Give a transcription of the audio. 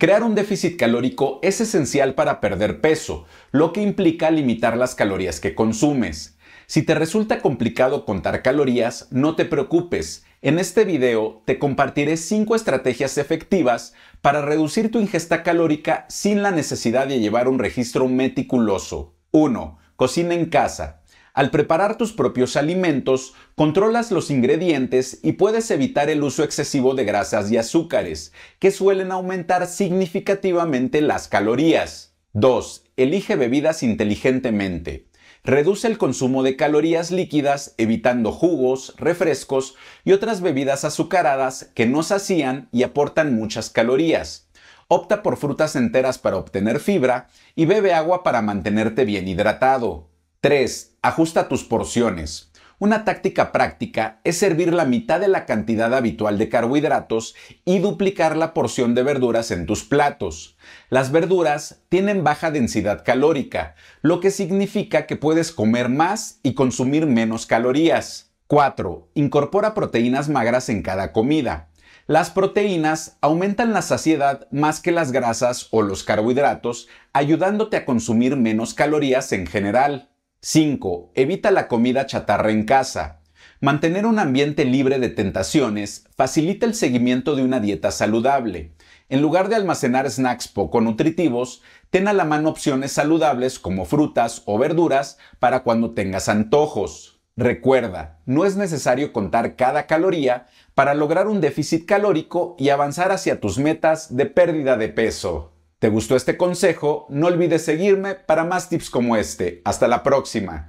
Crear un déficit calórico es esencial para perder peso, lo que implica limitar las calorías que consumes. Si te resulta complicado contar calorías, no te preocupes. En este video te compartiré 5 estrategias efectivas para reducir tu ingesta calórica sin la necesidad de llevar un registro meticuloso. 1. Cocina en casa. Al preparar tus propios alimentos, controlas los ingredientes y puedes evitar el uso excesivo de grasas y azúcares, que suelen aumentar significativamente las calorías. 2. Elige bebidas inteligentemente. Reduce el consumo de calorías líquidas evitando jugos, refrescos y otras bebidas azucaradas que no sacian y aportan muchas calorías. Opta por frutas enteras para obtener fibra y bebe agua para mantenerte bien hidratado. 3. Ajusta tus porciones. Una táctica práctica es servir la mitad de la cantidad habitual de carbohidratos y duplicar la porción de verduras en tus platos. Las verduras tienen baja densidad calórica, lo que significa que puedes comer más y consumir menos calorías. 4. Incorpora proteínas magras en cada comida. Las proteínas aumentan la saciedad más que las grasas o los carbohidratos, ayudándote a consumir menos calorías en general. 5. Evita la comida chatarra en casa. Mantener un ambiente libre de tentaciones facilita el seguimiento de una dieta saludable. En lugar de almacenar snacks poco nutritivos, ten a la mano opciones saludables como frutas o verduras para cuando tengas antojos. Recuerda, no es necesario contar cada caloría para lograr un déficit calórico y avanzar hacia tus metas de pérdida de peso. ¿Te gustó este consejo? No olvides seguirme para más tips como este. Hasta la próxima.